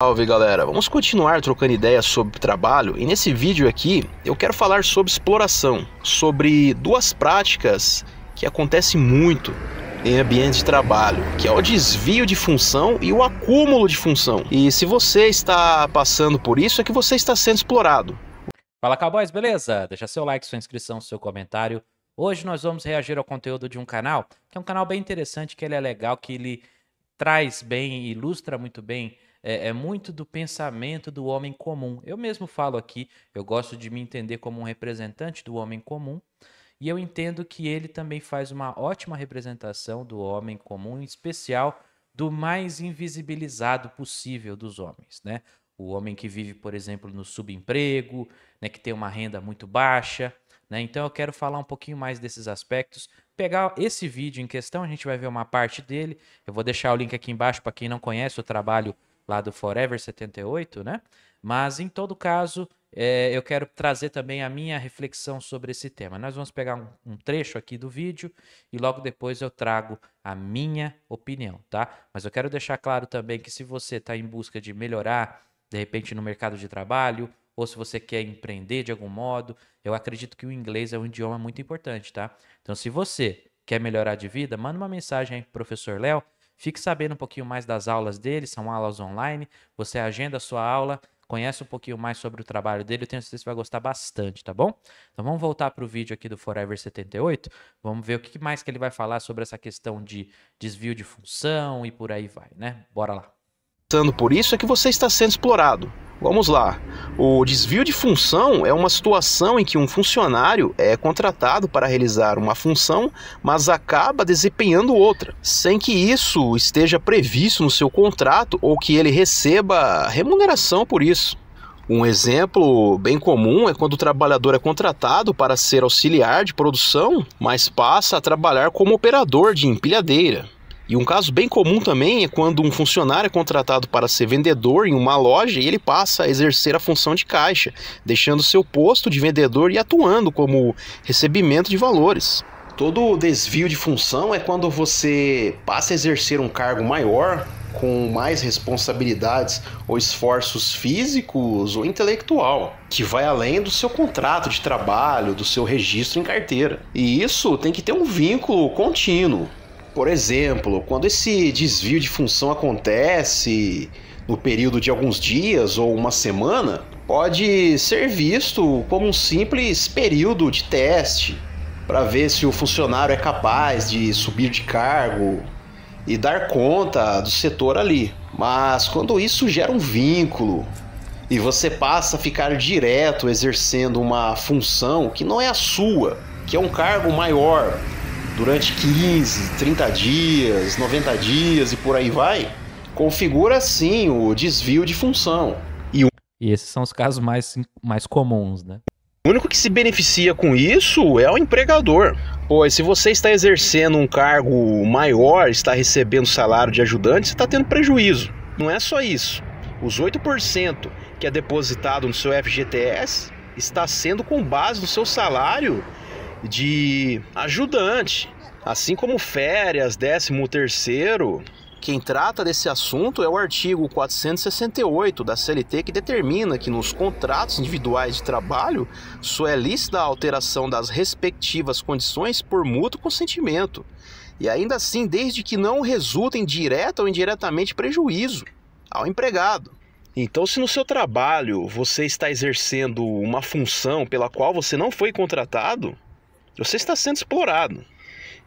Salve galera, vamos continuar trocando ideias sobre trabalho e nesse vídeo aqui eu quero falar sobre exploração, sobre duas práticas que acontecem muito em ambientes de trabalho, que é o desvio de função e o acúmulo de função. E se você está passando por isso, é que você está sendo explorado. Fala cowboys, beleza? Deixa seu like, sua inscrição, seu comentário. Hoje nós vamos reagir ao conteúdo de um canal, que é um canal bem interessante, que ele é legal, que ele traz bem, ilustra muito bem é, é, muito do pensamento do homem comum. Eu mesmo falo aqui, eu gosto de me entender como um representante do homem comum, e eu entendo que ele também faz uma ótima representação do homem comum, em especial do mais invisibilizado possível dos homens, né? O homem que vive, por exemplo, no subemprego, né, que tem uma renda muito baixa, né? Então eu quero falar um pouquinho mais desses aspectos pegar esse vídeo em questão, a gente vai ver uma parte dele. Eu vou deixar o link aqui embaixo para quem não conhece o trabalho lá do Forever 78, né? Mas em todo caso, é, eu quero trazer também a minha reflexão sobre esse tema. Nós vamos pegar um, um, trecho aqui do vídeo e logo depois eu trago a minha opinião, tá? Mas eu quero deixar claro também que se você está em busca de melhorar, de repente, no mercado de trabalho ou se você quer empreender de algum modo, eu acredito que o inglês é um idioma muito importante, tá? Então, se você quer melhorar de vida, manda uma mensagem aí pro professor Léo, fique sabendo um pouquinho mais das aulas dele, são aulas online, você agenda a sua aula, conhece um pouquinho mais sobre o trabalho dele, eu tenho certeza que você vai gostar bastante, tá bom? Então vamos voltar para o vídeo aqui do Forever 78, vamos ver o que mais que ele vai falar sobre essa questão de desvio de função e por aí vai, né? Bora lá! passando por isso é que você está sendo explorado. Vamos lá. O desvio de função é uma situação em que um funcionário é contratado para realizar uma função, mas acaba desempenhando outra, sem que isso esteja previsto no seu contrato ou que ele receba remuneração por isso. Um exemplo bem comum é quando o trabalhador é contratado para ser auxiliar de produção, mas passa a trabalhar como operador de empilhadeira. E um caso bem comum também é quando um funcionário é contratado para ser vendedor em uma loja e ele passa a exercer a função de caixa, deixando seu posto de vendedor e atuando como recebimento de valores. Todo desvio de função é quando você passa a exercer um cargo maior, com mais responsabilidades ou esforços físicos ou intelectual, que vai além do seu contrato de trabalho, do seu registro em carteira. E isso tem que ter um vínculo contínuo, por exemplo, quando esse desvio de função acontece no período de alguns dias ou uma semana, pode ser visto como um simples período de teste para ver se o funcionário é capaz de subir de cargo e dar conta do setor ali. Mas quando isso gera um vínculo e você passa a ficar direto exercendo uma função que não é a sua, que é um cargo maior, durante 15, 30 dias, 90 dias e por aí vai, configura sim o desvio de função. E, e esses são os casos mais, mais comuns, né? O único que se beneficia com isso é o empregador. Pois se você está exercendo um cargo maior, está recebendo salário de ajudante, você está tendo prejuízo. Não é só isso. Os 8% que é depositado no seu FGTS está sendo com base no seu salário de ajudante, assim como férias, 13 terceiro. Quem trata desse assunto é o artigo 468 da CLT, que determina que nos contratos individuais de trabalho só é lícita a alteração das respectivas condições por mútuo consentimento, e ainda assim desde que não resultem direta ou indiretamente prejuízo ao empregado. Então, se no seu trabalho você está exercendo uma função pela qual você não foi contratado, você está sendo explorado.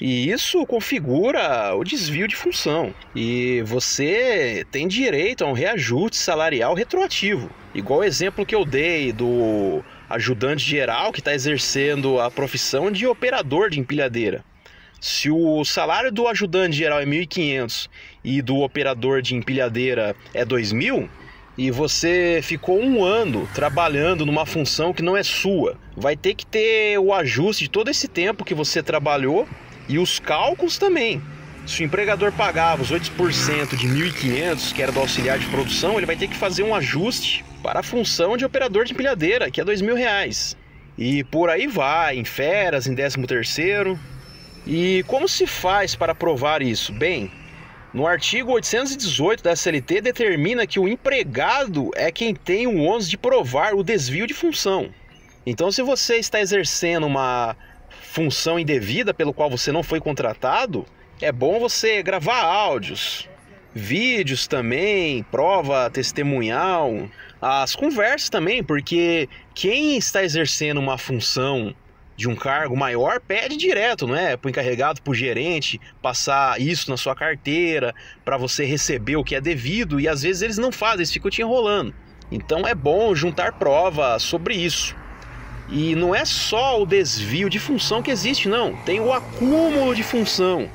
E isso configura o desvio de função. E você tem direito a um reajuste salarial retroativo. Igual o exemplo que eu dei do ajudante geral que está exercendo a profissão de operador de empilhadeira. Se o salário do ajudante geral é 1.500 e do operador de empilhadeira é 2.000, e você ficou um ano trabalhando numa função que não é sua, vai ter que ter o ajuste de todo esse tempo que você trabalhou e os cálculos também. Se o empregador pagava os 8% de 1.500, que era do auxiliar de produção, ele vai ter que fazer um ajuste para a função de operador de empilhadeira, que é R$ 2.000. E por aí vai, em férias, em 13 terceiro. E como se faz para provar isso? Bem, no artigo 818 da CLT determina que o empregado é quem tem o ônus de provar o desvio de função. Então, se você está exercendo uma função indevida pelo qual você não foi contratado, é bom você gravar áudios, vídeos também, prova testemunhal, as conversas também, porque quem está exercendo uma função de um cargo maior, pede direto, não é? Para o encarregado, para o gerente, passar isso na sua carteira, para você receber o que é devido, e às vezes eles não fazem, eles ficam te enrolando. Então é bom juntar prova sobre isso. E não é só o desvio de função que existe, não. Tem o acúmulo de função,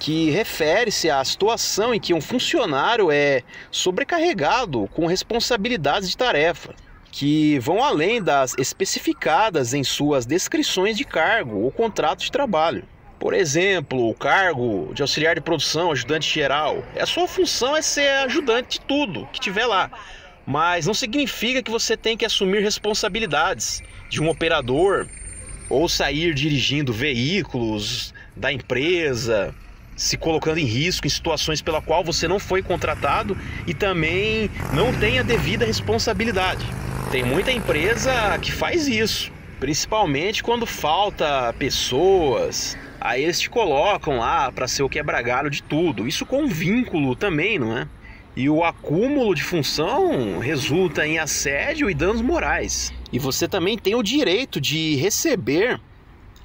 que refere-se à situação em que um funcionário é sobrecarregado com responsabilidades de tarefa que vão além das especificadas em suas descrições de cargo ou contrato de trabalho. Por exemplo, o cargo de auxiliar de produção, ajudante geral, é, a sua função é ser ajudante de tudo que tiver lá. Mas não significa que você tem que assumir responsabilidades de um operador ou sair dirigindo veículos da empresa, se colocando em risco em situações pela qual você não foi contratado e também não tem a devida responsabilidade. Tem muita empresa que faz isso, principalmente quando falta pessoas. Aí eles te colocam lá para ser o quebra-galho de tudo. Isso com vínculo também, não é? E o acúmulo de função resulta em assédio e danos morais. E você também tem o direito de receber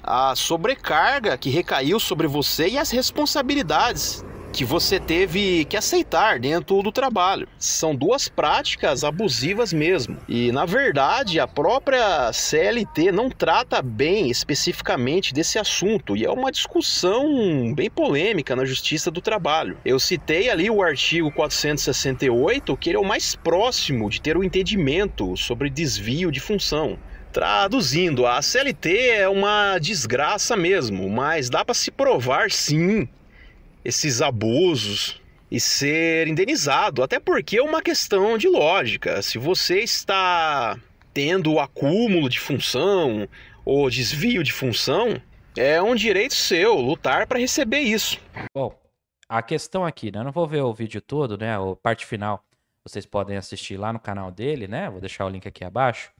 a sobrecarga que recaiu sobre você e as responsabilidades que você teve que aceitar dentro do trabalho. São duas práticas abusivas mesmo. E na verdade, a própria CLT não trata bem especificamente desse assunto e é uma discussão bem polêmica na Justiça do Trabalho. Eu citei ali o artigo 468, que ele é o mais próximo de ter o um entendimento sobre desvio de função. Traduzindo, a CLT é uma desgraça mesmo, mas dá para se provar sim esses abusos e ser indenizado, até porque é uma questão de lógica. Se você está tendo o acúmulo de função ou desvio de função, é um direito seu lutar para receber isso. Bom, a questão aqui, né? Eu não vou ver o vídeo todo, né? A parte final vocês podem assistir lá no canal dele, né? Vou deixar o link aqui abaixo.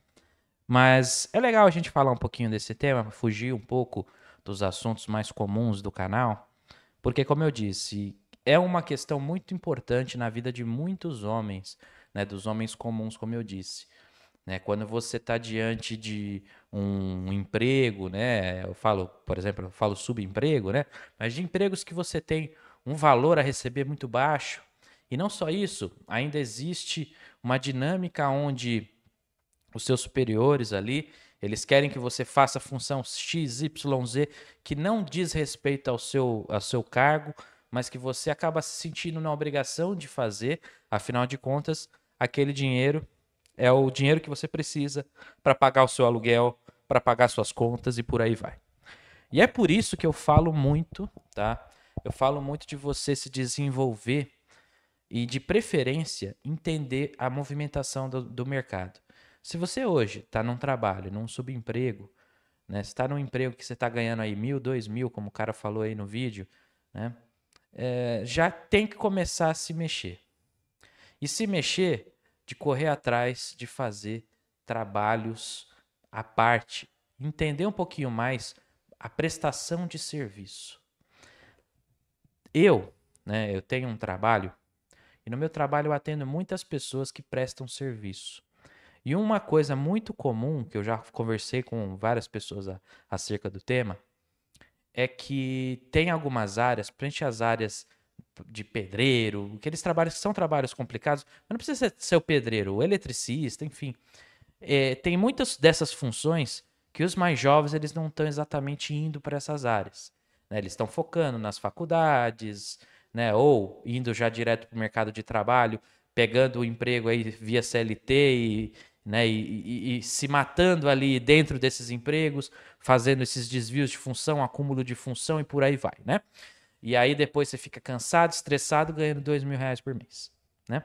Mas é legal a gente falar um pouquinho desse tema, fugir um pouco dos assuntos mais comuns do canal porque, como eu disse, é uma questão muito importante na vida de muitos homens, né, dos homens comuns, como eu disse. Né, quando você está diante de um emprego, né, eu falo, por exemplo, eu falo subemprego, né, mas de empregos que você tem um valor a receber muito baixo. E não só isso, ainda existe uma dinâmica onde os seus superiores ali eles querem que você faça a função X, Y, Z, que não diz respeito ao seu, ao seu cargo, mas que você acaba se sentindo na obrigação de fazer, afinal de contas, aquele dinheiro é o dinheiro que você precisa para pagar o seu aluguel, para pagar suas contas e por aí vai. E é por isso que eu falo muito, tá? Eu falo muito de você se desenvolver e, de preferência, entender a movimentação do, do mercado. Se você hoje está num trabalho, num subemprego, né? está num emprego que você está ganhando aí mil, dois mil, como o cara falou aí no vídeo, né? É, já tem que começar a se mexer. E se mexer de correr atrás de fazer trabalhos à parte, entender um pouquinho mais a prestação de serviço. Eu, né, eu tenho um trabalho e no meu trabalho eu atendo muitas pessoas que prestam serviço. E uma coisa muito comum que eu já conversei com várias pessoas a, acerca do tema é que tem algumas áreas, principalmente as áreas de pedreiro, aqueles trabalhos que são trabalhos complicados, mas não precisa ser o pedreiro, o eletricista, enfim. É, tem muitas dessas funções que os mais jovens eles não estão exatamente indo para essas áreas. Né? Eles estão focando nas faculdades, né? ou indo já direto para o mercado de trabalho, pegando o emprego aí via CLT e, né? E, e, e, se matando ali dentro desses empregos, fazendo esses desvios de função, acúmulo de função e por aí vai, né? E aí depois você fica cansado, estressado, ganhando dois mil reais por mês, né?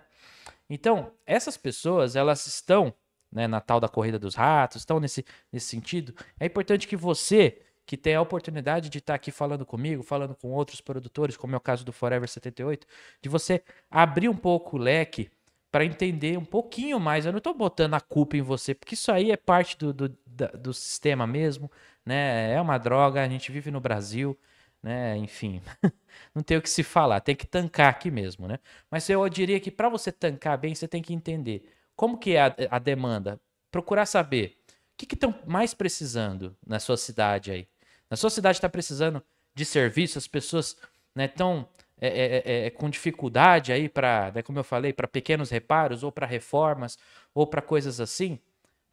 Então essas pessoas elas estão né, na tal da corrida dos ratos, estão nesse, nesse sentido. É importante que você que tem a oportunidade de estar aqui falando comigo, falando com outros produtores, como é o caso do Forever 78, de você abrir um pouco o leque para entender um pouquinho mais. Eu não estou botando a culpa em você, porque isso aí é parte do, do, do sistema mesmo, né? É uma droga, a gente vive no Brasil, né? Enfim, não tem o que se falar, tem que tancar aqui mesmo, né? Mas eu diria que para você tancar bem, você tem que entender como que é a, a demanda, procurar saber o que estão mais precisando na sua cidade aí. Na sua cidade está precisando de serviço, as pessoas estão né, é é, é, é, é, com dificuldade aí para, né, como eu falei, para pequenos reparos ou para reformas ou para coisas assim,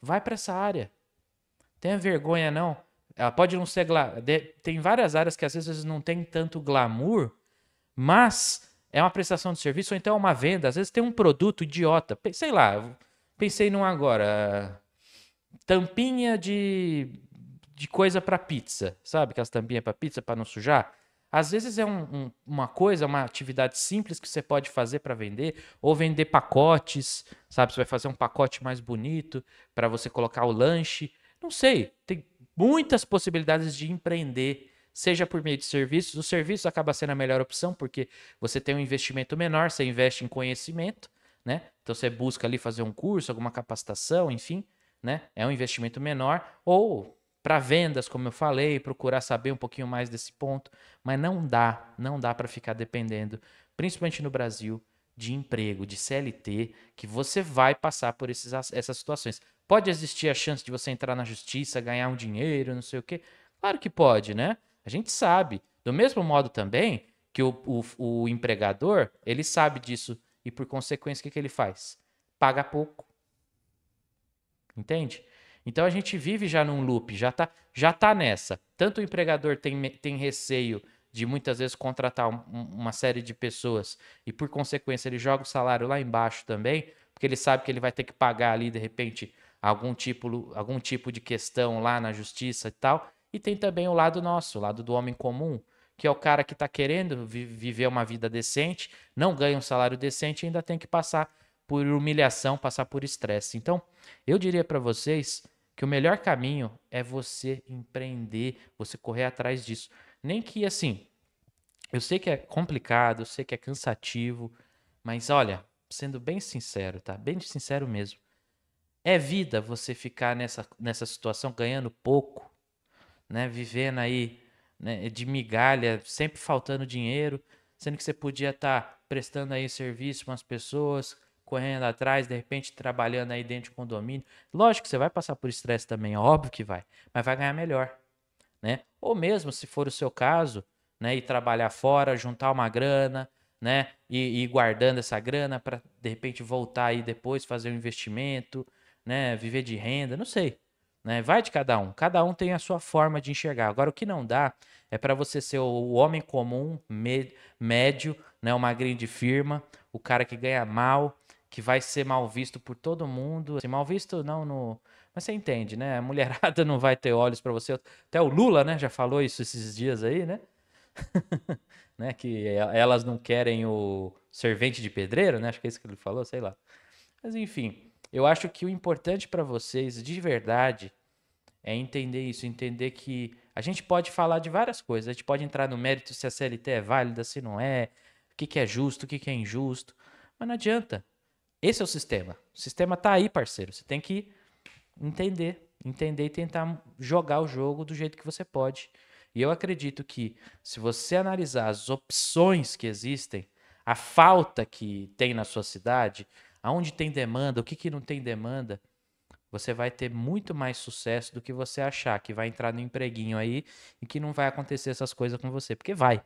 vai para essa área. Tenha vergonha não. Ela pode não ser tem várias áreas que às vezes não tem tanto glamour, mas é uma prestação de serviço ou então é uma venda. Às vezes tem um produto idiota, sei lá. Pensei num agora, tampinha de de coisa para pizza, sabe? Aquelas tampinhas para pizza para não sujar. Às vezes é um, um, uma coisa, uma atividade simples que você pode fazer para vender, ou vender pacotes, sabe? Você vai fazer um pacote mais bonito para você colocar o lanche. Não sei, tem muitas possibilidades de empreender, seja por meio de serviços. O serviço acaba sendo a melhor opção porque você tem um investimento menor, você investe em conhecimento, né? Então você busca ali fazer um curso, alguma capacitação, enfim, né? É um investimento menor, ou para vendas, como eu falei, procurar saber um pouquinho mais desse ponto, mas não dá, não dá para ficar dependendo, principalmente no Brasil, de emprego, de CLT, que você vai passar por esses, essas situações. Pode existir a chance de você entrar na justiça, ganhar um dinheiro, não sei o quê? Claro que pode, né? A gente sabe. Do mesmo modo também que o, o, o empregador, ele sabe disso e por consequência o que, que ele faz? Paga pouco. Entende? Então a gente vive já num loop, já tá, já tá nessa. Tanto o empregador tem, tem receio de muitas vezes contratar um, uma série de pessoas e por consequência ele joga o salário lá embaixo também, porque ele sabe que ele vai ter que pagar ali de repente algum tipo, algum tipo de questão lá na justiça e tal. E tem também o lado nosso, o lado do homem comum, que é o cara que está querendo vi viver uma vida decente, não ganha um salário decente e ainda tem que passar por humilhação, passar por estresse. Então, eu diria para vocês que o melhor caminho é você empreender, você correr atrás disso. Nem que assim, eu sei que é complicado, eu sei que é cansativo, mas olha, sendo bem sincero, tá? Bem sincero mesmo. É vida você ficar nessa, nessa situação ganhando pouco, né? Vivendo aí né? de migalha, sempre faltando dinheiro, sendo que você podia estar tá prestando aí serviço para as pessoas, correndo atrás, de repente trabalhando aí dentro de condomínio. Lógico que você vai passar por estresse também, é óbvio que vai, mas vai ganhar melhor, né? Ou mesmo se for o seu caso, né, e trabalhar fora, juntar uma grana, né, e, ir guardando essa grana para de repente voltar aí depois fazer um investimento, né, viver de renda, não sei. Né? Vai de cada um. Cada um tem a sua forma de enxergar. Agora, o que não dá é para você ser o homem comum, médio, né? o grande de firma, o cara que ganha mal, que vai ser mal visto por todo mundo. Assim, mal visto não no. Mas você entende, né? A mulherada não vai ter olhos para você. Até o Lula, né? Já falou isso esses dias aí, né? né? Que elas não querem o servente de pedreiro, né? Acho que é isso que ele falou, sei lá. Mas enfim, eu acho que o importante para vocês, de verdade, é entender isso, entender que a gente pode falar de várias coisas. A gente pode entrar no mérito se a CLT é válida, se não é, o que, que é justo, o que, que é injusto. Mas não adianta. Esse é o sistema. O sistema tá aí, parceiro. Você tem que entender, entender e tentar jogar o jogo do jeito que você pode. E eu acredito que se você analisar as opções que existem, a falta que tem na sua cidade, aonde tem demanda, o que, que não tem demanda, você vai ter muito mais sucesso do que você achar que vai entrar no empreguinho aí e que não vai acontecer essas coisas com você, porque vai.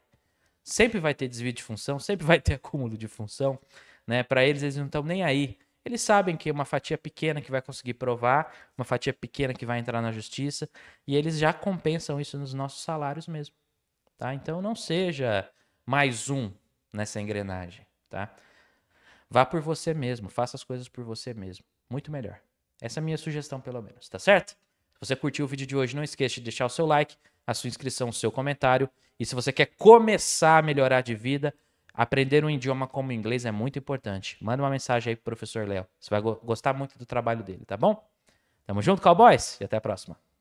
Sempre vai ter desvio de função, sempre vai ter acúmulo de função, né? Para eles, eles não estão nem aí. Eles sabem que é uma fatia pequena que vai conseguir provar, uma fatia pequena que vai entrar na justiça, e eles já compensam isso nos nossos salários mesmo. Tá? Então não seja mais um nessa engrenagem. Tá? Vá por você mesmo, faça as coisas por você mesmo. Muito melhor. Essa é a minha sugestão, pelo menos, tá certo? Se você curtiu o vídeo de hoje, não esqueça de deixar o seu like, a sua inscrição, o seu comentário. E se você quer começar a melhorar de vida, Aprender um idioma como o inglês é muito importante. Manda uma mensagem aí pro professor Léo. Você vai go gostar muito do trabalho dele, tá bom? Tamo junto, cowboys, e até a próxima.